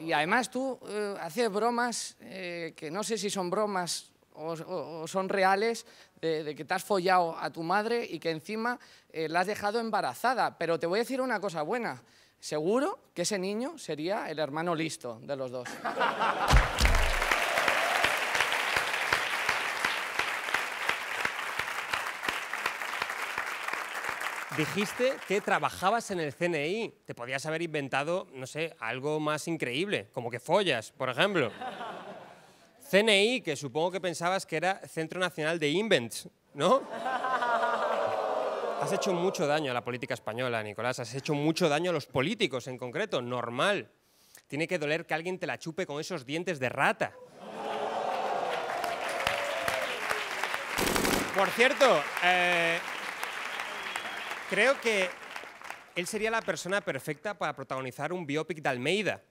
y además tú eh, haces bromas eh, que no sé si son bromas o, son reales, de, que te has follado a tu madre y que encima eh, la has dejado embarazada. Pero te voy a decir una cosa buena. Seguro que ese niño sería el hermano listo de los dos. Dijiste que trabajabas en el CNI. Te podías haber inventado, no sé, algo más increíble, como que follas, por ejemplo. CNI, que supongo que pensabas que era Centro Nacional de Invents, ¿no? Has hecho mucho daño a la política española, Nicolás. Has hecho mucho daño a los políticos en concreto, normal. Tiene que doler que alguien te la chupe con esos dientes de rata. Por cierto, eh, Creo que él sería la persona perfecta para protagonizar un biopic de Almeida.